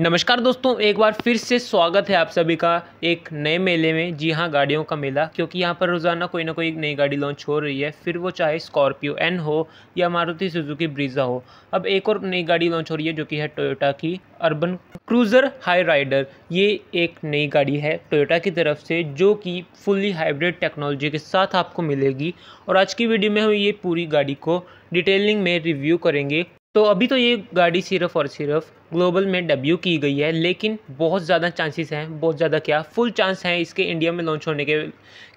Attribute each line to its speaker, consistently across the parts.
Speaker 1: नमस्कार दोस्तों एक बार फिर से स्वागत है आप सभी का एक नए मेले में जी हाँ गाड़ियों का मेला क्योंकि यहाँ पर रोज़ाना कोई ना कोई नई गाड़ी लॉन्च हो रही है फिर वो चाहे स्कॉर्पियो एन हो या मारुति सुजुकी ब्रीजा हो अब एक और नई गाड़ी लॉन्च हो रही है जो कि है टोयोटा की अर्बन क्रूज़र हाई राइडर ये एक नई गाड़ी है टोयोटा की तरफ से जो कि फुल्ली हाइब्रिड टेक्नोलॉजी के साथ आपको मिलेगी और आज की वीडियो में हम ये पूरी गाड़ी को डिटेलिंग में रिव्यू करेंगे तो अभी तो ये गाड़ी सिर्फ और सिर्फ ग्लोबल में डेब्यू की गई है लेकिन बहुत ज़्यादा चांसेस हैं बहुत ज़्यादा क्या फुल चांस हैं इसके इंडिया में लॉन्च होने के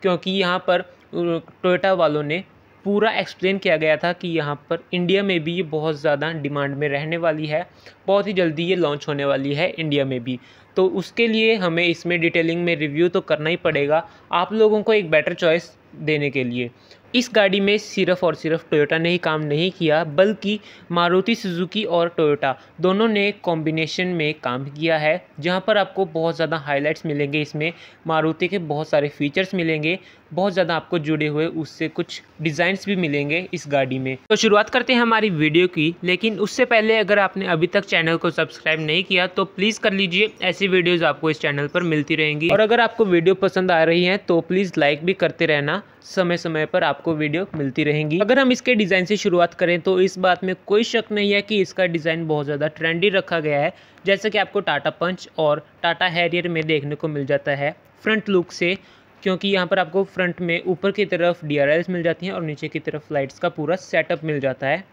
Speaker 1: क्योंकि यहाँ पर टोयोटा वालों ने पूरा एक्सप्लेन किया गया था कि यहाँ पर इंडिया में भी ये बहुत ज़्यादा डिमांड में रहने वाली है बहुत ही जल्दी ये लॉन्च होने वाली है इंडिया में भी तो उसके लिए हमें इसमें डिटेलिंग में रिव्यू तो करना ही पड़ेगा आप लोगों को एक बेटर चॉइस देने के लिए इस गाड़ी में सिर्फ और सिर्फ टोयोटा ने ही काम नहीं किया बल्कि मारुति सुजुकी और टोयोटा दोनों ने कॉम्बिनेशन में काम किया है जहां पर आपको बहुत ज़्यादा हाइलाइट्स मिलेंगे इसमें मारुति के बहुत सारे फीचर्स मिलेंगे बहुत ज़्यादा आपको जुड़े हुए उससे कुछ डिज़ाइंस भी मिलेंगे इस गाड़ी में तो शुरुआत करते हैं हमारी वीडियो की लेकिन उससे पहले अगर आपने अभी तक चैनल को सब्सक्राइब नहीं किया तो प्लीज़ कर लीजिए ऐसी वीडियोज़ आपको इस चैनल पर मिलती रहेंगी और अगर आपको वीडियो पसंद आ रही है तो प्लीज़ लाइक भी करते रहना समय समय पर आपको वीडियो मिलती रहेंगी अगर हम इसके डिज़ाइन से शुरुआत करें तो इस बात में कोई शक नहीं है कि इसका डिज़ाइन बहुत ज़्यादा ट्रेंडी रखा गया है जैसे कि आपको टाटा पंच और टाटा हैरियर में देखने को मिल जाता है फ्रंट लुक से क्योंकि यहाँ पर आपको फ्रंट में ऊपर की तरफ डी मिल जाती हैं और नीचे की तरफ लाइट्स का पूरा सेटअप मिल जाता है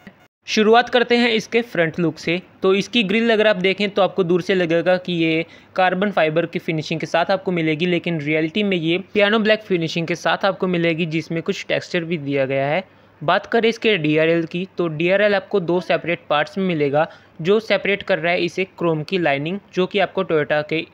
Speaker 1: शुरुआत करते हैं इसके फ्रंट लुक से तो इसकी ग्रिल अगर आप देखें तो आपको दूर से लगेगा कि ये कार्बन फाइबर की फिनिशिंग के साथ आपको मिलेगी लेकिन रियलिटी में ये पियानो ब्लैक फिनिशिंग के साथ आपको मिलेगी जिसमें कुछ टेक्सचर भी दिया गया है बात करें इसके डी की तो डी आपको दो सेपरेट पार्ट्स में मिलेगा जो सेपरेट कर रहा है इसे क्रोम की लाइनिंग जो कि आपको टोयोटा के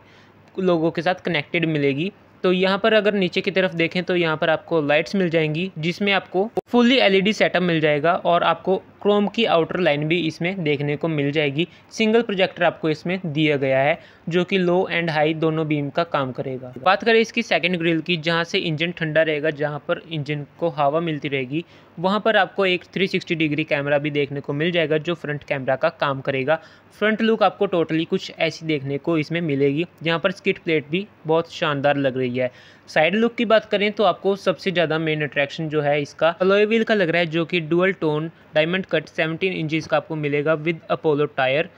Speaker 1: लोगों के साथ कनेक्टेड मिलेगी तो यहाँ पर अगर नीचे की तरफ देखें तो यहाँ पर आपको लाइट्स मिल जाएंगी जिसमें आपको फुल्ली एलईडी सेटअप मिल जाएगा और आपको क्रोम की आउटर लाइन भी इसमें देखने को मिल जाएगी सिंगल प्रोजेक्टर आपको इसमें दिया गया है जो कि लो एंड हाई दोनों बीम का काम करेगा बात करें इसकी सेकंड ग्रिल की जहां से इंजन ठंडा रहेगा जहां पर इंजन को हवा मिलती रहेगी वहां पर आपको एक 360 डिग्री कैमरा भी देखने को मिल जाएगा जो फ्रंट कैमरा का काम करेगा फ्रंट लुक आपको टोटली कुछ ऐसी देखने को इसमें मिलेगी जहाँ पर स्किट प्लेट भी बहुत शानदार लग रही है साइड लुक की बात करें तो आपको सबसे ज़्यादा मेन अट्रैक्शन जो है इसका अलोय टॉय व्हील का लग रहा है जो कि dual tone diamond cut 17 inches का आपको मिलेगा विद अपोलो टायर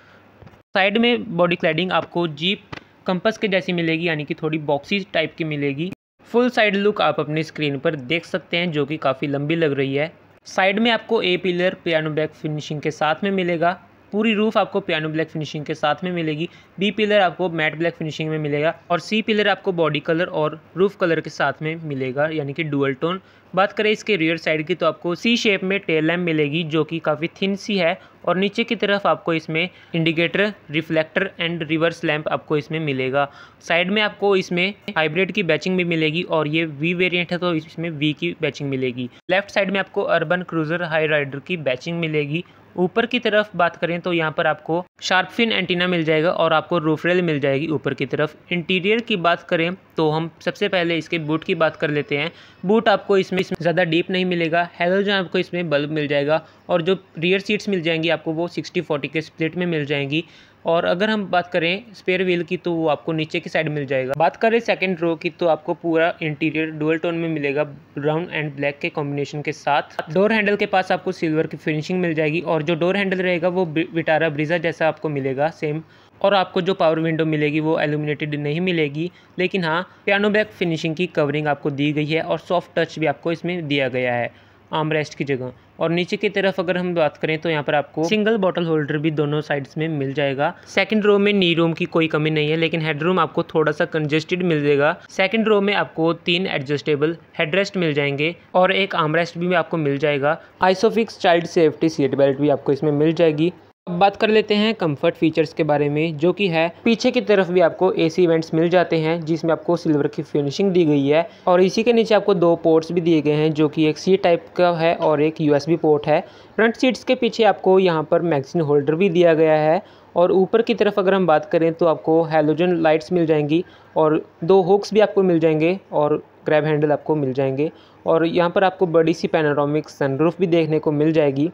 Speaker 1: साइड में बॉडी क्लैडिंग आपको जीप कंपस के जैसी मिलेगी यानी कि थोड़ी बॉक्सी टाइप की मिलेगी फुल साइड लुक आप अपनी स्क्रीन पर देख सकते हैं जो कि काफ़ी लंबी लग रही है साइड में आपको A pillar piano black finishing के साथ में मिलेगा पूरी रूफ आपको पियानो ब्लैक फिनिशिंग के साथ में मिलेगी बी पिलर आपको मैट ब्लैक फिनिशिंग में मिलेगा और सी पिलर आपको बॉडी कलर और रूफ कलर के साथ में मिलेगा यानी कि डुअल टोन बात करें इसके रियर साइड की तो आपको सी शेप में टेल लैम्प मिलेगी जो कि काफ़ी थिन सी है और नीचे की तरफ आपको इसमें indicator reflector and reverse lamp आपको इसमें मिलेगा साइड में आपको इसमें हाइब्रिड की बैचिंग भी मिलेगी और ये वी वेरिएंट है तो इसमें वी की बैचिंग मिलेगी लेफ्ट साइड में आपको अर्बन क्रूजर हाई राइडर की बैचिंग मिलेगी ऊपर की तरफ बात करें तो यहाँ पर आपको शार्प फिन एंटीना मिल जाएगा और आपको रूफरेल मिल जाएगी ऊपर की तरफ इंटीरियर की बात करें तो हम सबसे पहले इसके बूट की बात कर लेते हैं बूट आपको इसमें इसमें ज़्यादा डीप नहीं मिलेगा जो आपको इसमें बल्ब मिल जाएगा और जो रियर सीट्स मिल जाएंगी आपको वो सिक्सटी फोर्टी के स्प्लिट में मिल जाएंगी और अगर हम बात करें स्पेयर व्हील की तो वो आपको नीचे की साइड मिल जाएगा बात करें सेकंड रो की तो आपको पूरा इंटीरियर डुअल टोन में मिलेगा ब्राउन एंड ब्लैक के कॉम्बिनेशन के साथ डोर हैंडल के पास आपको सिल्वर की फिनिशिंग मिल जाएगी और जो डोर हैंडल रहेगा वो विटारा ब्रिजा जैसा आपको मिलेगा सेम और आपको जो पावर विंडो मिलेगी वो एलुमिनेटेड नहीं मिलेगी लेकिन हाँ पियानो बैक फिनिशिंग की कवरिंग आपको दी गई है और सॉफ्ट टच भी आपको इसमें दिया गया है आम रेस्ट की जगह और नीचे की तरफ अगर हम बात करें तो यहाँ पर आपको सिंगल बॉटल होल्डर भी दोनों साइड्स में मिल जाएगा सेकंड रो में नी रूम की कोई कमी नहीं है लेकिन हेड रोम आपको थोड़ा सा कंजेस्टेड मिल जाएगा सेकंड रो में आपको तीन एडजस्टेबल हेडरेस्ट मिल जाएंगे और एक आमरेस्ट भी आपको मिल जाएगा ISOFIX child safety seat belt भी आपको इसमें मिल जाएगी अब बात कर लेते हैं कंफर्ट फीचर्स के बारे में जो कि है पीछे की तरफ भी आपको एसी इवेंट्स मिल जाते हैं जिसमें आपको सिल्वर की फिनिशिंग दी गई है और इसी के नीचे आपको दो पोर्ट्स भी दिए गए हैं जो कि एक सी टाइप का है और एक यूएसबी पोर्ट है फ्रंट सीट्स के पीछे आपको यहाँ पर मैगजीन होल्डर भी दिया गया है और ऊपर की तरफ अगर हम बात करें तो आपको हेलोजन लाइट्स मिल जाएंगी और दो हुक्स भी आपको मिल जाएंगे और ग्रैब हैंडल आपको मिल जाएंगे और यहाँ पर आपको बड़ी सी पैनारोमिक सनरूफ भी देखने को मिल जाएगी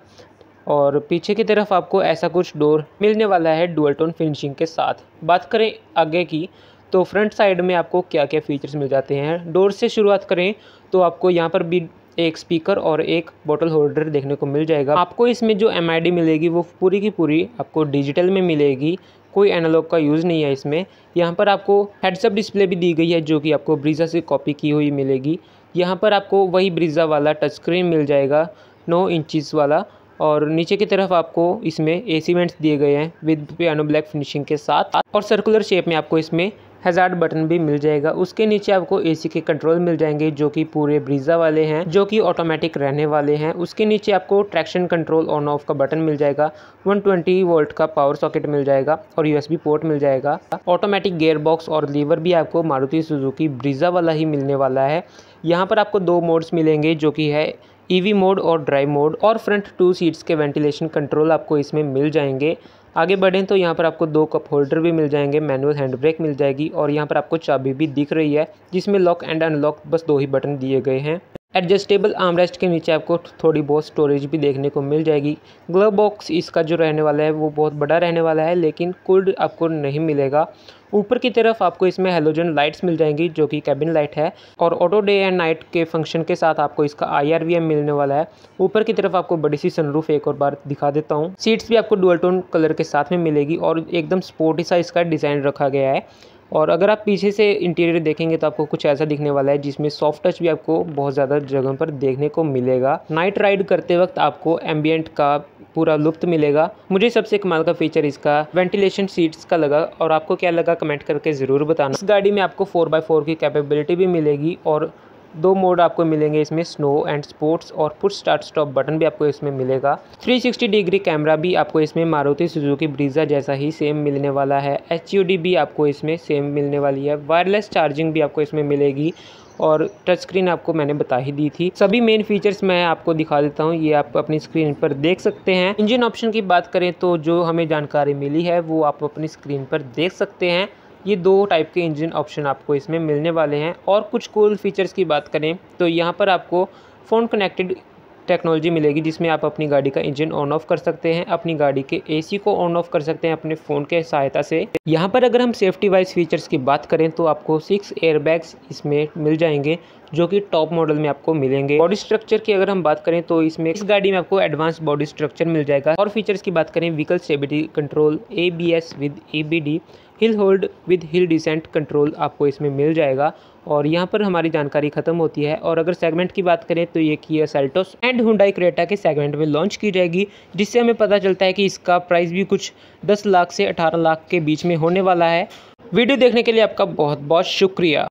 Speaker 1: और पीछे की तरफ आपको ऐसा कुछ डोर मिलने वाला है डुअल टोन फिनिशिंग के साथ बात करें आगे की तो फ्रंट साइड में आपको क्या क्या फीचर्स मिल जाते हैं डोर से शुरुआत करें तो आपको यहाँ पर भी एक स्पीकर और एक बॉटल होल्डर देखने को मिल जाएगा आपको इसमें जो एम मिलेगी वो पूरी की पूरी आपको डिजिटल में मिलेगी कोई एनालॉग का यूज़ नहीं है इसमें यहाँ पर आपको हेडसअप डिस्प्ले भी दी गई है जो कि आपको ब्रीज़ा से कॉपी की हुई मिलेगी यहाँ पर आपको वही ब्रीज़ा वाला टच स्क्रीन मिल जाएगा नौ इंचज़ वाला और नीचे की तरफ आपको इसमें ए सीमेंट्स दिए गए हैं विद पियानो ब्लैक फिनिशिंग के साथ और सर्कुलर शेप में आपको इसमें हजार्ड बटन भी मिल जाएगा उसके नीचे आपको एसी के कंट्रोल मिल जाएंगे जो कि पूरे ब्रीजा वाले हैं जो कि ऑटोमेटिक रहने वाले हैं उसके नीचे आपको ट्रैक्शन कंट्रोल ऑन ऑफ का बटन मिल जाएगा 120 वोल्ट का पावर सॉकेट मिल जाएगा और यूएसबी पोर्ट मिल जाएगा ऑटोमेटिक गेयर बॉक्स और लीवर भी आपको मारुति सुजुकी ब्रीजा वाला ही मिलने वाला है यहाँ पर आपको दो मोड्स मिलेंगे जो कि है ईवी e मोड और ड्राइव मोड और फ्रंट टू सीट्स के वेंटिलेशन कंट्रोल आपको इसमें मिल जाएंगे आगे बढ़ें तो यहाँ पर आपको दो कप होल्डर भी मिल जाएंगे मैनुअल हैंड ब्रेक मिल जाएगी और यहाँ पर आपको चाबी भी दिख रही है जिसमें लॉक एंड अनलॉक बस दो ही बटन दिए गए हैं एडजस्टेबल आर्मरेस्ट के नीचे आपको थोड़ी बहुत स्टोरेज भी देखने को मिल जाएगी ग्लव बॉक्स इसका जो रहने वाला है वो बहुत बड़ा रहने वाला है लेकिन कुल्ड आपको नहीं मिलेगा ऊपर की तरफ आपको इसमें हेलोजन लाइट्स मिल जाएंगी जो कि कैबिन लाइट है और ऑटो डे एंड नाइट के फंक्शन के साथ आपको इसका आई मिलने वाला है ऊपर की तरफ आपको बड़ी सी सनरूफ एक और बार दिखा देता हूँ सीट्स भी आपको डुअल टोन कलर के साथ में मिलेगी और एकदम स्पोर्टी सा इसका डिज़ाइन रखा गया है और अगर आप पीछे से इंटीरियर देखेंगे तो आपको कुछ ऐसा दिखने वाला है जिसमें सॉफ्ट टच भी आपको बहुत ज़्यादा जगह पर देखने को मिलेगा नाइट राइड करते वक्त आपको एम्बियंट का पूरा लुप्त मिलेगा मुझे सबसे कमाल का फीचर इसका वेंटिलेशन सीट्स का लगा और आपको क्या लगा कमेंट करके ज़रूर बताना इस गाड़ी में आपको फोर बाई फोर की कैपेबिलिटी भी मिलेगी और दो मोड आपको मिलेंगे इसमें स्नो एंड स्पोर्ट्स और पुट स्टार्ट स्टॉप बटन भी आपको इसमें मिलेगा 360 डिग्री कैमरा भी आपको इसमें मारुति सुजुकी ब्रीजा जैसा ही सेम मिलने वाला है एच भी आपको इसमें सेम मिलने वाली है वायरलेस चार्जिंग भी आपको इसमें मिलेगी और टच स्क्रीन आपको मैंने बता ही दी थी सभी मेन फीचर्स मैं आपको दिखा देता हूँ ये आप अपनी स्क्रीन पर देख सकते हैं इंजन ऑप्शन की बात करें तो जो हमें जानकारी मिली है वो आप अपनी स्क्रीन पर देख सकते हैं ये दो टाइप के इंजन ऑप्शन आपको इसमें मिलने वाले हैं और कुछ कूल फीचर्स की बात करें तो यहाँ पर आपको फ़ोन कनेक्टेड टेक्नोलॉजी मिलेगी जिसमें आप अपनी गाड़ी का इंजन ऑन ऑफ कर सकते हैं अपनी गाड़ी के एसी को ऑन ऑफ कर सकते हैं अपने फ़ोन के सहायता से यहाँ पर अगर हम सेफ्टी वाइज फीचर्स की बात करें तो आपको सिक्स एयरबैग्स इसमें मिल जाएंगे जो कि टॉप मॉडल में आपको मिलेंगे बॉडी स्ट्रक्चर की अगर हम बात करें तो इसमें इस गाड़ी में आपको एडवांस बॉडी स्ट्रक्चर मिल जाएगा और फीचर्स की बात करें vehicle stability control A B S with A B D hill hold with hill descent control आपको इसमें मिल जाएगा और यहाँ पर हमारी जानकारी खत्म होती है और अगर सेगमेंट की बात करें तो ये Kia Seltos and Hyundai Creta के सेगमेंट में लॉन्च की जाएगी जिससे हमें पता चलता है कि इसका प्राइस भी कुछ 10 लाख से 18 लाख के बीच में होने वाला है वीडियो देखने के लिए आपका बहुत बहुत शुक्रिया